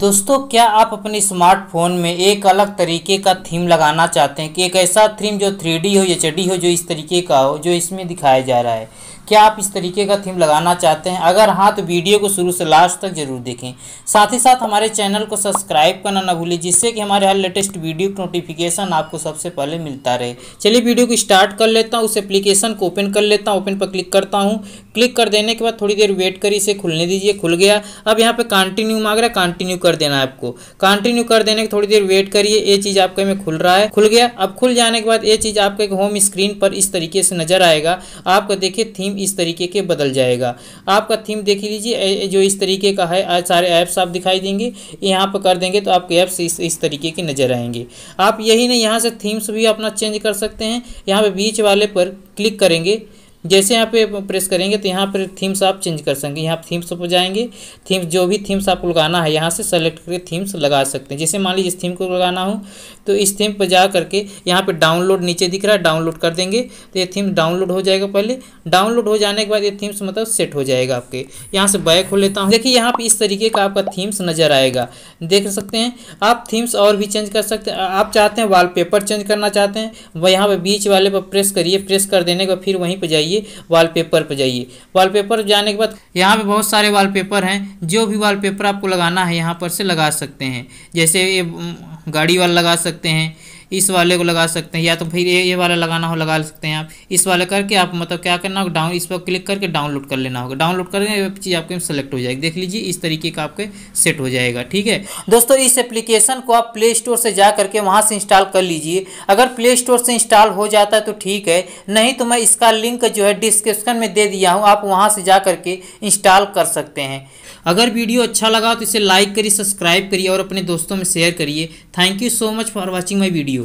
दोस्तों क्या आप अपने स्मार्टफोन में एक अलग तरीके का थीम लगाना चाहते हैं कि एक ऐसा थीम जो थ्री हो या चडी हो जो इस तरीके का हो जो इसमें दिखाया जा रहा है क्या आप इस तरीके का थीम लगाना चाहते हैं अगर हाँ तो वीडियो को शुरू से लास्ट तक जरूर देखें साथ ही साथ हमारे चैनल को सब्सक्राइब करना ना भूलें जिससे कि हमारे हर लेटेस्ट वीडियो का नोटिफिकेशन आपको सबसे पहले मिलता रहे चलिए वीडियो को स्टार्ट कर लेता हूँ उस एप्लीकेशन को ओपन कर लेता हूँ ओपन पर क्लिक करता हूँ क्लिक कर देने के बाद थोड़ी देर वेट कर इसे खुलने दीजिए खुल गया अब यहाँ पर कंटिन्यू मांग रहा है कंटिन्यू कर देना है आपको कंटिन्यू कर देने के थोड़ी देर वेट करिए ये चीज़ आपके में खुल रहा है खुल गया अब खुल जाने के बाद ये चीज़ आपके होम स्क्रीन पर इस तरीके से नजर आएगा आपका देखिए थीम इस तरीके के बदल जाएगा आपका थीम देख लीजिए जो इस तरीके का है सारे ऐप्स आप दिखाई देंगे यहाँ पर कर देंगे तो आपके ऐप्स इस इस तरीके के नजर आएंगे आप यही नहीं यहाँ से थीम्स भी अपना चेंज कर सकते हैं यहाँ पर बीच वाले पर क्लिक करेंगे जैसे यहाँ पे प्रेस करेंगे तो यहाँ पर थीम्स आप चेंज कर सकेंगे यहाँ थीम्स पर जाएंगे थीम्स जो भी थीम्स आपको लगाना है यहाँ से सेलेक्ट करके थीम्स लगा सकते हैं जैसे मान लीजिए इस थीम को लगाना हो तो इस थीम पर जा करके यहाँ पर डाउनलोड नीचे दिख रहा है डाउनलोड कर देंगे तो ये थीम डाउनलोड हो जाएगा पहले डाउनलोड हो जाने के बाद ये थीम्स मतलब सेट हो जाएगा आपके यहाँ से बैक हो लेता हूँ देखिए यहाँ पर इस तरीके का आपका थीम्स नज़र आएगा देख सकते हैं आप थीम्स और भी चेंज कर सकते हैं आप चाहते हैं पेपर चेंज करना चाहते हैं वह यहाँ पर बीच वाले पर प्रेस करिए प्रेस कर देने के बाद फिर वहीं पर जाइए जाइए वॉलपेपर पर जाइए वॉलपेपर जाने के बाद यहाँ पे बहुत सारे वॉलपेपर हैं जो भी वॉलपेपर आपको लगाना है यहाँ पर से लगा सकते हैं जैसे ये गाड़ी वाला लगा सकते हैं इस वाले को लगा सकते हैं या तो फिर ये ये वाला लगाना हो लगा सकते हैं आप इस वाले करके आप मतलब क्या करना होगा डाउन इस पर क्लिक करके डाउनलोड कर लेना होगा डाउनलोड करेंगे चीज़ आपके सेलेक्ट हो जाएगी देख लीजिए इस तरीके का आपके सेट हो जाएगा ठीक है दोस्तों इस एप्लीकेशन को आप प्ले स्टोर से जा करके वहाँ से इंस्टॉल कर लीजिए अगर प्ले स्टोर से इंस्टॉल हो जाता है तो ठीक है नहीं तो मैं इसका लिंक जो है डिस्क्रिप्शन में दे दिया हूँ आप वहाँ से जा करके इंस्टॉल कर सकते हैं अगर वीडियो अच्छा लगा तो इसे लाइक करिए सब्सक्राइब करिए और अपने दोस्तों में शेयर करिए thank you so much for watching my video